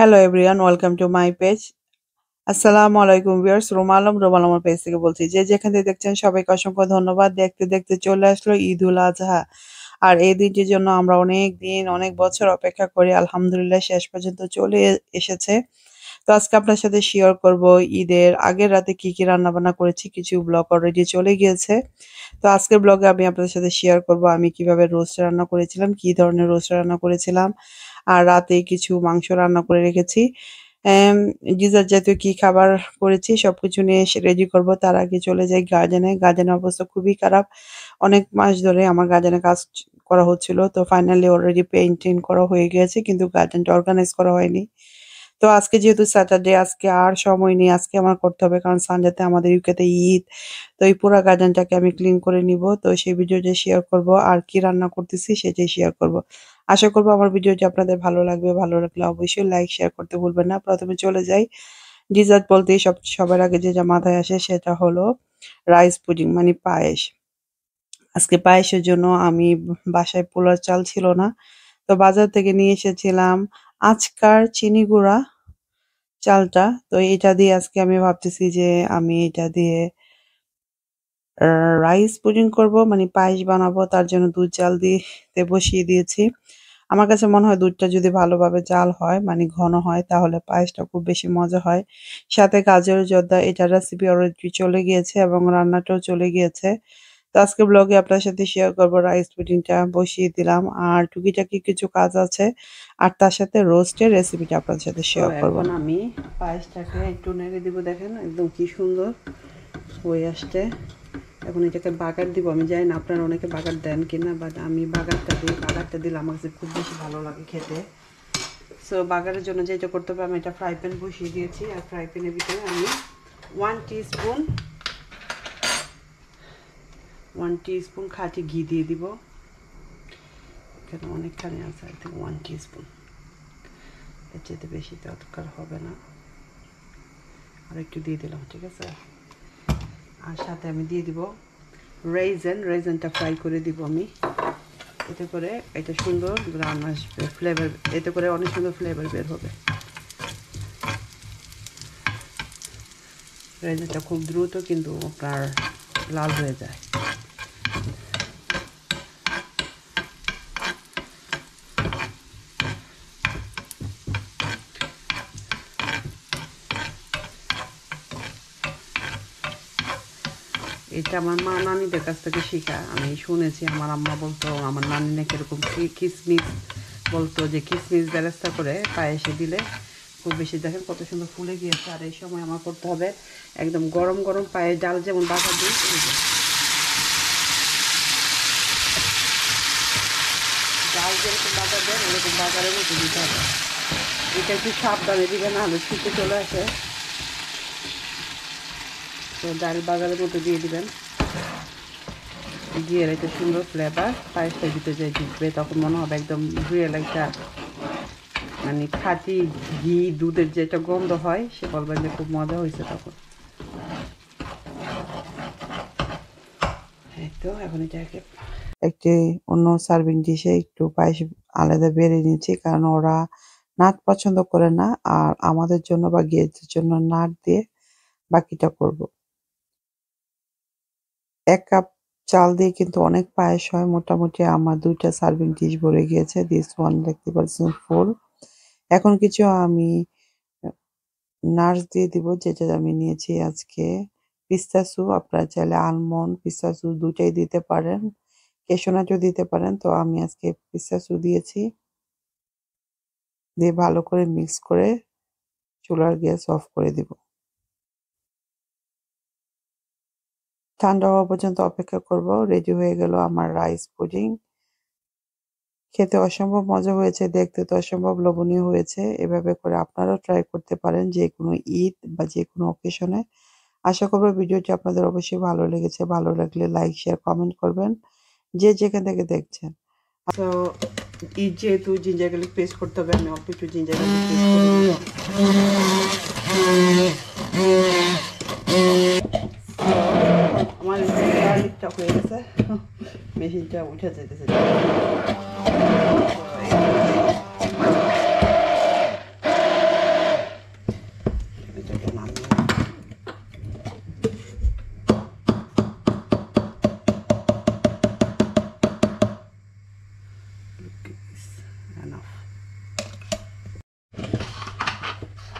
hello everyone welcome to my page আসসালামু আলাইকুম viewers রুমালম রুমালমার page থেকে বলছি যে যেখান থেকে দেখছেন সবাইকে অসংখ্য ধন্যবাদ দেখতে দেখতে চলে আসলো ঈদ উল আজহা আর এই দিনটির জন্য আমরা অনেক দিন অনেক বছর অপেক্ষা করি আলহামদুলিল্লাহ শেষ পর্যন্ত চলে এসেছে তো আজকে আপনার সাথে শেয়ার করব ঈদের আগের রাতে কি কি রান্না বান্না করেছি কিছু ব্লগ অলরেডি চলে গিয়েছে তো আজকের ব্লগে আমি আপনাদের সাথে শেয়ার করব আমি কিভাবে রোস্ট রান্না করেছিলাম কি ধরনের রোস্ট রান্না করেছিলাম আর রাতে কিছু মাংস রান্না করে রেখেছি গিজার জাতীয় কি খাবার করেছি সবকিছু নিয়ে এসে রেডি করব তার আগে চলে যাই গার্জেনে গার্জেনের অবস্থা খুবই খারাপ অনেক মাস ধরে আমার গার্জেনে কাজ করা হচ্ছিল তো ফাইনালি অলরেডি পেইন্টিং করা হয়ে গেছে কিন্তু গার্জেনটা অর্গানাইজ করা হয়নি তো আজকে যেহেতু স্যাটারডে আজকে আর সময় নেই আজকে আমার করতে হবে কারণ সানডেতে আমাদের ইউকেতে ঈদ তো এই পুরো গার্ডেনটাকে আমি ক্লিন করে নিব তো সেই ভিডিওটা শেয়ার করব আর কি রান্না করতেছি সেটাই শেয়ার করব আশা করব আমার ভিডিওটি আপনাদের ভালো লাগবে ভালো লাগলে অবশ্যই লাইক শেয়ার করতে ভুলবেন না প্রথমে চলে যাই ডিজার্ট বলতে সব সবার আগে যে যা মাথায় আসে সেটা হলো রাইস পুডিং মানে পায়েস আজকে পায়েসের জন্য আমি বাসায় পোলার চাল ছিল না তো বাজার থেকে নিয়ে এসেছিলাম আজকার চিনি গুঁড়া চালটা তো এটা দিয়ে আজকে আমি ভাবতেছি যে আমি এটা দিয়ে রাইস পুডিং করব মানে পায়েস বানাবো তার জন্য দুধ চাল দিয়ে বসিয়ে দিয়েছি আমার কাছে মনে হয় দুধটা যদি ভালোভাবে জাল হয় মানে ঘন হয় তাহলে পায়েসটা খুব বেশি মজা হয় সাথে গাজর জর্দা এটার রেসিপি অলরেডি চলে গিয়েছে এবং রান্নাটাও চলে গিয়েছে আজকে ব্লগে আপনার সাথে শেয়ার করবো রাইস পুডিংটা বসিয়ে দিলাম আর টুকিটাকি কিছু কাজ আছে আর তার সাথে রোস্টের রেসিপিটা আপনার সাথে শেয়ার করবো আমি পায়েসটাকে একটু নেড়ে দিব দেখেন একদম কি সুন্দর হয়ে আসছে এখন এটাকে বাগার দিব আমি জানি না আপনারা অনেকে বাগার দেন কিনা বাট আমি বাগারটা দিই বাগারটা দিলে আমার কাছে খুব বেশি ভালো লাগে খেতে সো বাগারের জন্য যেটা করতে হবে আমি এটা ফ্রাই প্যান বসিয়ে দিয়েছি আর ফ্রাই প্যানের ভিতরে আমি ওয়ান টিস্পুন ওয়ান স্পুন খাঁটি ঘি দিয়ে দিব এখানে অনেকখানি আছে আই থিঙ্ক ওয়ান স্পুন এর চেয়ে বেশি দরকার হবে না আর একটু দিয়ে দিলাম ঠিক আছে আর সাথে আমি দিয়ে দিব রেজেন রেজেনটা ফ্রাই করে দিব আমি এতে করে এটা সুন্দর গ্রাম আসবে ফ্লেভার এতে করে অনেক সুন্দর ফ্লেভার বের হবে রেজেনটা খুব দ্রুত কিন্তু আপনার লাল হয়ে যায় এটা আমার মা নানিদের কাছ থেকে শেখা আমি শুনেছি আমার আম্মা বলতো আমার নানি নাকি এরকম কিসমিস বলতো যে কিসমিস ব্যবস্থা করে পায়েসে দিলে খুব বেশি দেখেন কত সুন্দর ফুলে গিয়েছে আর এই সময় আমার করতে হবে একদম গরম গরম পায়ে ডাল যেমন বাটা দিয়ে ডাল যেরকম বাজার দেন ওরকম বাজারে মতো দিতে হবে এটা একটু সাবধানে দিবে না হলে ছুটে চলে আসে তো ডাল বাগারের মতো দিয়ে দিবেন দিয়ে একটা সুন্দর ফ্লেভার পায়েসটা দিতে যে দিবে তখন মনে হবে একদম রিয়েল একটা মানে খাঁটি ঘি দুধের যে একটা গন্ধ হয় সে বলবেন যে খুব মজা হয়েছে তখন তো এখন এটাকে একটি অন্য সার্ভিং ডিশে একটু পায়েস আলাদা বেড়ে নিয়েছি কারণ ওরা নাট পছন্দ করে না আর আমাদের জন্য বা গিয়েদের জন্য নাট দিয়ে বাকিটা করবো এক কাপ চাল দিয়ে কিন্তু অনেক পায়েস হয় মোটামুটি আমার দুইটা সার্ভিং ডিশ ভরে গিয়েছে দিস ওয়ান দেখতে পাচ্ছেন ফোর এখন কিছু আমি নার্স দিয়ে দিব যেটা আমি নিয়েছি আজকে পিস্তাসু আপনারা চাইলে আলমন্ড পিস্তাসু দুটাই দিতে পারেন কেশোনাচও দিতে পারেন তো আমি আজকে পিস্তাসু দিয়েছি দিয়ে ভালো করে মিক্স করে চুলার গ্যাস অফ করে দিব ঠান্ডা হওয়া পর্যন্ত অপেক্ষা করব রেডি হয়ে গেল আমার রাইস পুডিং খেতে অসম্ভব মজা হয়েছে দেখতে তো অসম্ভব লোভনীয় হয়েছে এভাবে করে আপনারাও ট্রাই করতে পারেন যে কোনো ঈদ বা যে কোনো অকেশনে আশা করবো ভিডিওটি আপনাদের অবশ্যই ভালো লেগেছে ভালো লাগলে লাইক শেয়ার কমেন্ট করবেন যে যেখান থেকে দেখছেন তো ঈদ যেহেতু জিঞ্জার গার্লিক পেস্ট করতে হবে আমি অল্প একটু জিঞ্জার গার্লিক পেস্ট মেশিনটা হয়ে গেছে মেশিনটা উঠে যেতেছে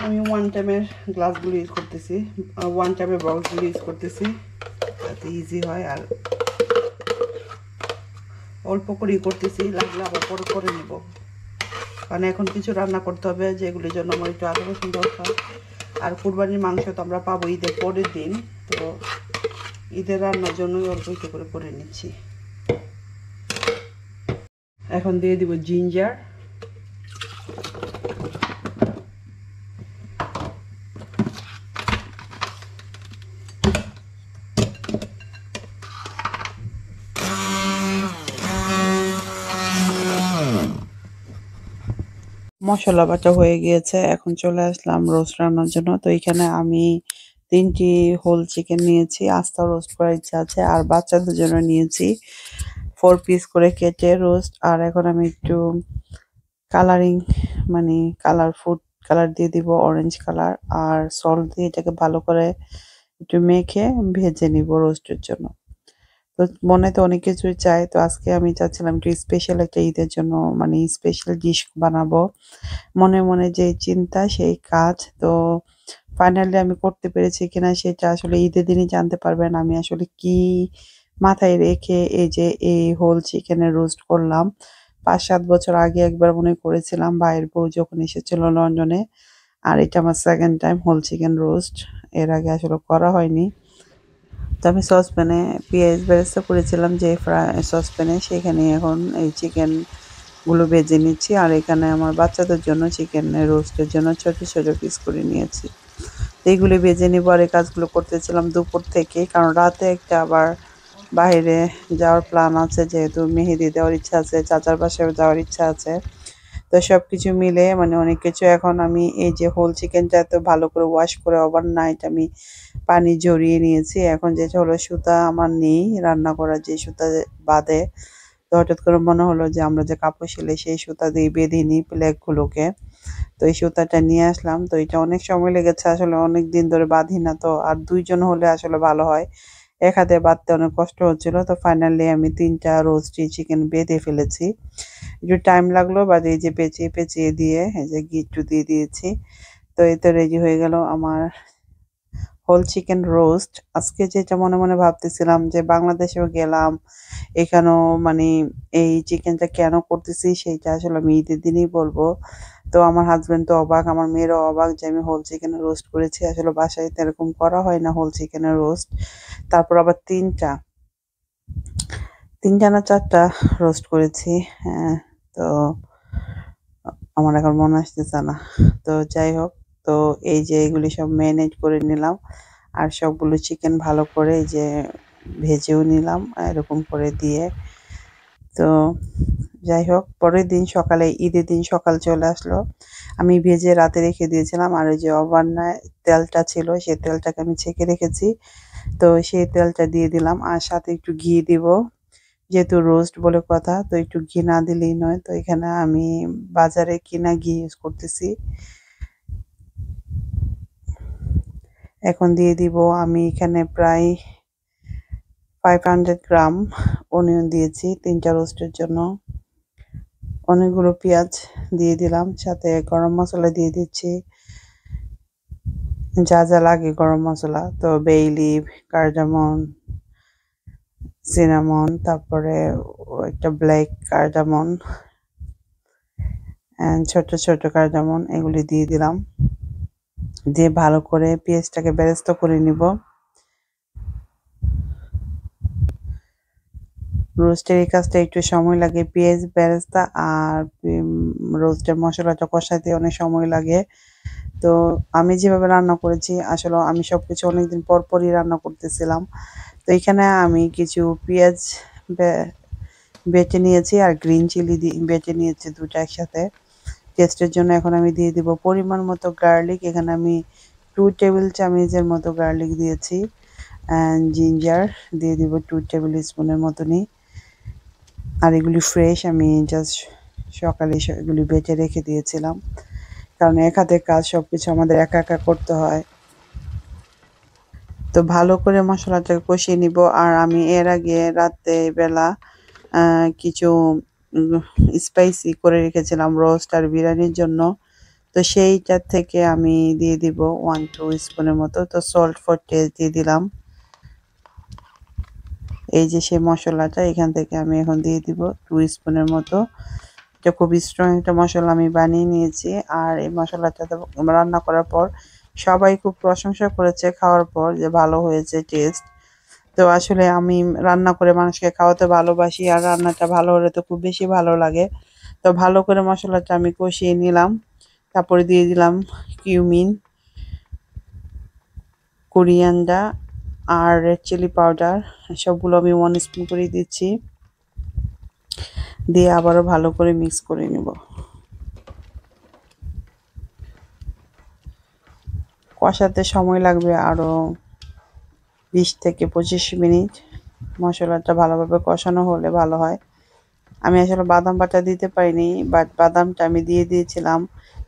আমি ওয়ান টাইমের গ্লাসগুলো ইউজ করতেছি ওয়ান টাইমের বক্সগুলো ইউজ করতেছি যাতে ইজি হয় আর অল্প করেই করতেছি লাগলে আবার পরে করে নেব কারণ এখন কিছু রান্না করতে হবে যেগুলির জন্য আমার একটু আদা রসুন দরকার আর কুরবানির মাংস তো আমরা পাবো ঈদের পরের দিন তো ঈদের রান্নার জন্যই অল্প একটু করে করে নিচ্ছি এখন দিয়ে দিব জিঞ্জার মশলা বাটা হয়ে গিয়েছে এখন চলে আসলাম রোস্ট রান্নার জন্য তো এখানে আমি তিনটি হোল চিকেন নিয়েছি আস্তা রোস্ট করার ইচ্ছা আছে আর বাচ্চাদের জন্য নিয়েছি ফোর পিস করে কেটে রোস্ট আর এখন আমি একটু কালারিং মানে কালার ফুড কালার দিয়ে দিব অরেঞ্জ কালার আর সল্ট দিয়ে এটাকে ভালো করে একটু মেখে ভেজে নিব রোস্টের জন্য তো মনে তো অনেক কিছুই চাই তো আজকে আমি চাচ্ছিলাম একটু স্পেশাল একটা ঈদের জন্য মানে স্পেশাল ডিশ বানাবো মনে মনে যে চিন্তা সেই কাজ তো ফাইনালি আমি করতে পেরেছি কিনা সেটা আসলে ঈদের দিনই জানতে পারবেন আমি আসলে কি মাথায় রেখে এই যে এই হোল চিকেনের রোস্ট করলাম পাঁচ সাত বছর আগে একবার মনে করেছিলাম ভাইয়ের বউ যখন এসেছিল লন্ডনে আর এটা আমার second time whole chicken roast এর আগে আসলে করা হয়নি তো আমি সসপ্যানে পেঁয়াজ বেরেস্তা করেছিলাম যে ফ্রাই সসপ্যানে সেখানে এখন এই চিকেনগুলো বেজে নিচ্ছি আর এখানে আমার বাচ্চাদের জন্য চিকেন রোস্টের জন্য ছোটো ছোটো পিস করে নিয়েছি তো এইগুলি বেজে নেবার এই কাজগুলো করতেছিলাম দুপুর থেকে কারণ রাতে একটা আবার বাইরে যাওয়ার প্ল্যান আছে যেহেতু মেহেদি দেওয়ার ইচ্ছা আছে চাচার বাসায় যাওয়ার ইচ্ছা আছে তো সব কিছু মিলে মানে অনেক কিছু এখন আমি এই যে হোল চিকেনটা তো ভালো করে ওয়াশ করে ওভার নাইট আমি পানি ঝরিয়ে নিয়েছি এখন যে হলো সুতা আমার নেই রান্না করার যে সুতা বাদে তো হঠাৎ করে মনে হলো যে আমরা যে কাপড় সেলে সেই সুতা দিয়ে বেঁধে নিই প্লেগুলোকে তো এই সুতাটা নিয়ে আসলাম তো এটা অনেক সময় লেগেছে আসলে অনেক দিন ধরে বাঁধি না তো আর দুইজন হলে আসলে ভালো হয় এক হাতে বাঁধতে অনেক কষ্ট হচ্ছিল তো ফাইনালি আমি তিনটা রোস্টি চিকেন বেঁধে ফেলেছি একটু টাইম লাগলো বাট এই যে পেঁচিয়ে পেঁচিয়ে দিয়ে এই যে গিট্টু দিয়ে দিয়েছি তো এই তো রেডি হয়ে গেল আমার হোল চিকেন রোস্ট আজকে যেটা মনে মনে ভাবতেছিলাম যে বাংলাদেশেও গেলাম এখানেও মানে এই চিকেনটা কেন করতেছি সেইটা আসলে আমি ঈদের দিনই বলবো তো আমার হাজব্যান্ড তো অবাক আমার মেয়েরও অবাক যে আমি হোল চিকেন রোস্ট করেছি আসলে বাসায় তো এরকম করা হয় না হোল চিকেনের রোস্ট তারপর আবার তিনটা তিনটা না চারটা রোস্ট করেছি হ্যাঁ, তো আমার এখন মনে আসতেছে না তো যাই হোক তো এই যে এইগুলি সব ম্যানেজ করে নিলাম আর সবগুলো চিকেন ভালো করে এই যে ভেজেও নিলাম এরকম করে দিয়ে তো যাই হোক পরের দিন সকালে ঈদের দিন সকাল চলে আসলো আমি ভেজে রাতে রেখে দিয়েছিলাম আর ওই যে অবান্নায় তেলটা ছিল সেই তেলটাকে আমি ছেঁকে রেখেছি তো সেই তেলটা দিয়ে দিলাম আর সাথে একটু ঘি দিব যেহেতু রোস্ট বলে কথা তো একটু ঘি না দিলেই নয় তো এখানে আমি বাজারে কিনা ঘি ইউজ করতেছি এখন দিয়ে দিব আমি এখানে প্রায় ফাইভ হান্ড্রেড গ্রাম অনিয়ন দিয়েছি তিনটা রোস্টের জন্য অনেকগুলো পেঁয়াজ দিয়ে দিলাম সাথে গরম মশলা দিয়ে দিচ্ছি যা যা লাগে গরম মশলা তো বেইলিভ কার্ডামন সিনামন তারপরে একটা ব্ল্যাক কার্ডামন ছোট ছোট কার্ডামন এগুলি দিয়ে দিলাম দিয়ে ভালো করে পেঁয়াজটাকে ব্যস্ত করে নিব রোস্টের এই কাজটা একটু সময় লাগে পেঁয়াজ বেরেস্তা আর রোস্টের মশলাটা কষাতে অনেক সময় লাগে তো আমি যেভাবে রান্না করেছি আসলে আমি সব কিছু অনেকদিন পরই রান্না করতেছিলাম তো এখানে আমি কিছু পেঁয়াজ বেটে নিয়েছি আর গ্রিন চিলি বেটে নিয়েছি দুটো একসাথে টেস্টের জন্য এখন আমি দিয়ে দিব পরিমাণ মতো গার্লিক এখানে আমি টু টেবিল চামিজের মতো গার্লিক দিয়েছি জিঞ্জার দিয়ে দিব টু টেবিল স্পুনের মতনই আর এগুলি ফ্রেশ আমি জাস্ট সকালে এগুলি বেটে রেখে দিয়েছিলাম কারণ এক হাতে কাজ সব কিছু আমাদের একা একা করতে হয় তো ভালো করে মশলাটাকে কষিয়ে নিব আর আমি এর আগে রাতে বেলা কিছু স্পাইসি করে রেখেছিলাম রোস্ট আর বিরিয়ানির জন্য তো সেইটার থেকে আমি দিয়ে দিব ওয়ান টু স্পুনের মতো তো সল্ট ফর টেস্ট দিয়ে দিলাম এই যে সে মশলাটা এখান থেকে আমি এখন দিয়ে দিব টু স্পুনের মতো এটা খুবই স্ট্রং একটা মশলা আমি বানিয়ে নিয়েছি আর এই মশলাটা রান্না করার পর সবাই খুব প্রশংসা করেছে খাওয়ার পর যে ভালো হয়েছে টেস্ট তো আসলে আমি রান্না করে মানুষকে খাওয়াতে ভালোবাসি আর রান্নাটা ভালো হলে তো খুব বেশি ভালো লাগে তো ভালো করে মশলাটা আমি কষিয়ে নিলাম তারপরে দিয়ে দিলাম কিউমিন কোরিয়ানডা আর রেড চিলি পাউডার সবগুলো আমি ওয়ান স্পুন করে দিচ্ছি দিয়ে আবারও ভালো করে মিক্স করে নেব কষাতে সময় লাগবে আরও বিশ থেকে পঁচিশ মিনিট মশলাটা ভালোভাবে কষানো হলে ভালো হয় আমি আসলে বাদাম বাটা দিতে পারিনি বাট বাদামটা আমি দিয়ে দিয়েছিলাম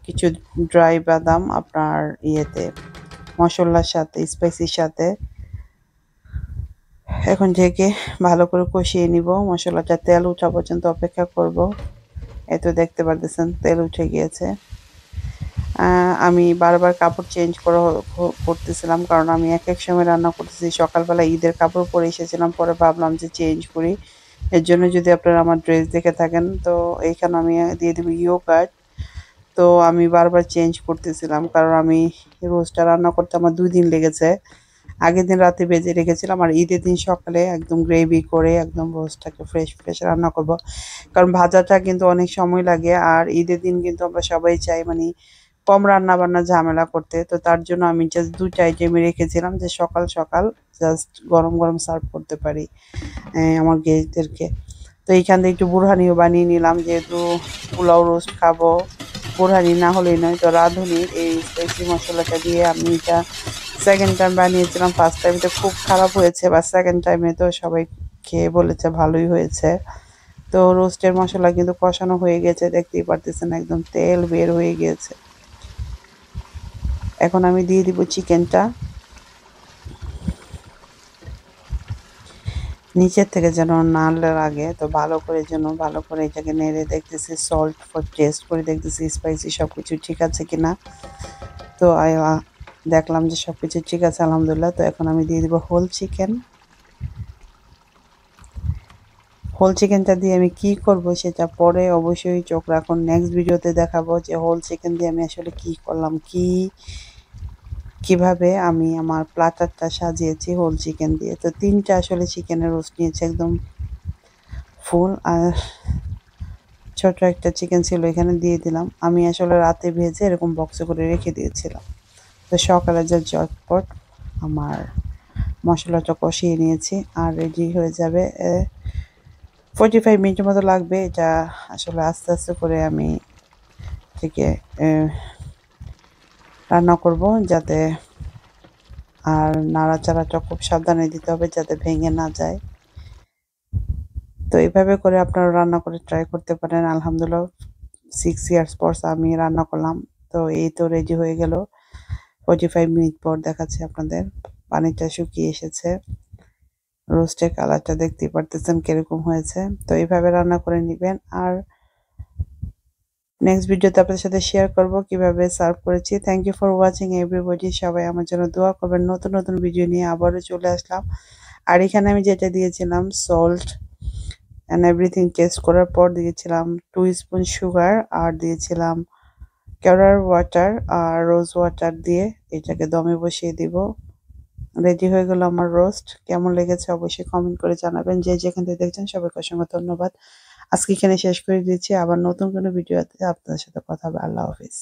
কিছু ড্রাই বাদাম আপনার ইয়েতে মশলার সাথে স্পাইসির সাথে এখন থেকে ভালো করে কষিয়ে নিব মশলাটা তেল উঠা পর্যন্ত অপেক্ষা করব এত দেখতে পারতেছেন তেল উঠে গিয়েছে আমি বারবার কাপড় চেঞ্জ করা করতেছিলাম কারণ আমি এক এক সময় রান্না করতেছি সকালবেলা ঈদের কাপড় পরে এসেছিলাম পরে ভাবলাম যে চেঞ্জ করি এর জন্য যদি আপনারা আমার ড্রেস দেখে থাকেন তো এইখানে আমি দিয়ে দেবো কার্ড তো আমি বারবার চেঞ্জ করতেছিলাম কারণ আমি রোজটা রান্না করতে আমার দুই দিন লেগেছে আগের দিন রাতে ভেজে রেখেছিলাম আর ঈদের দিন সকালে একদম গ্রেভি করে একদম রোস্টটাকে ফ্রেশ ফ্রেশ রান্না করব কারণ ভাজাটা কিন্তু অনেক সময় লাগে আর ঈদের দিন কিন্তু আমরা সবাই চাই মানে কম রান্না বান্না ঝামেলা করতে তো তার জন্য আমি জাস্ট দুটা আইটেমে রেখেছিলাম যে সকাল সকাল জাস্ট গরম গরম সার্ভ করতে পারি আমার গেস্টদেরকে তো এইখান থেকে একটু বুড়হানিও বানিয়ে নিলাম যেহেতু পোলাও রোস্ট খাবো বুড়হানি না হলেই নয় তো রাঁধুনির এই স্পাইসি মশলাটা দিয়ে আমি এটা সেকেন্ড টাইম বানিয়েছিলাম ফার্স্ট টাইমটা খুব খারাপ হয়েছে বা সেকেন্ড টাইমে তো সবাই খেয়ে বলেছে ভালোই হয়েছে তো রোস্টের মশলা কিন্তু কষানো হয়ে গেছে দেখতেই পারতেছেন একদম তেল বের হয়ে গিয়েছে এখন আমি দিয়ে দিব চিকেনটা নিচের থেকে যেন নাড়লে লাগে তো ভালো করে যেন ভালো করে এটাকে নেড়ে দেখতেছি সল্ট ফর টেস্ট করে দেখতেছি স্পাইসি সব কিছু ঠিক আছে কিনা তো দেখলাম যে সব কিছু ঠিক আছে আলহামদুলিল্লাহ তো এখন আমি দিয়ে দিব হোল চিকেন হোল চিকেনটা দিয়ে আমি কি করব সেটা পরে অবশ্যই চোখ রাখুন নেক্সট ভিডিওতে দেখাবো যে হোল চিকেন দিয়ে আমি আসলে কি করলাম কি কিভাবে আমি আমার প্লাটারটা সাজিয়েছি হোল চিকেন দিয়ে তো তিনটা আসলে চিকেনের রোস্ট নিয়েছে একদম ফুল আর ছোট একটা চিকেন ছিল এখানে দিয়ে দিলাম আমি আসলে রাতে ভেজে এরকম বক্সে করে রেখে দিয়েছিলাম তো সকালে যে জটপট আমার মশলাটা কষিয়ে নিয়েছি আর রেডি হয়ে যাবে ফোর্টি ফাইভ মিনিটের মতো লাগবে এটা আসলে আস্তে আস্তে করে আমি থেকে রান্না করব যাতে আর নাড়াচাড়াটা খুব সাবধানে দিতে হবে যাতে ভেঙে না যায় তো এইভাবে করে আপনারা রান্না করে ট্রাই করতে পারেন আলহামদুলিল্লাহ সিক্স ইয়ার্স পর আমি রান্না করলাম তো এই তো রেডি হয়ে গেল 45 ফাইভ মিনিট পর দেখাচ্ছে আপনাদের পানিটা শুকিয়ে এসেছে রোস্টের কালারটা দেখতে পারতেছেন কিরকম হয়েছে তো এইভাবে রান্না করে নেবেন আর নেক্সট ভিডিওতে আপনাদের সাথে শেয়ার করব কিভাবে সার্ভ করেছি thank you for watching everybody সবাই আমার জন্য দোয়া করবেন নতুন নতুন ভিডিও নিয়ে আবারও চলে আসলাম আর এখানে আমি যেটা দিয়েছিলাম সল্ট অ্যান্ড এভরিথিং টেস্ট করার পর দিয়েছিলাম টু স্পুন সুগার আর দিয়েছিলাম ক্যারার ওয়াটার আর রোজ ওয়াটার দিয়ে এটাকে দমে বসিয়ে দিব রেডি হয়ে গেল আমার রোস্ট কেমন লেগেছে অবশ্যই কমেন্ট করে জানাবেন যে যেখান থেকে দেখছেন সবাইকে অসংখ্য ধন্যবাদ আজকে এখানে শেষ করে দিচ্ছি আবার নতুন কোনো ভিডিওতে আপনাদের সাথে কথা হবে আল্লাহ হাফিজ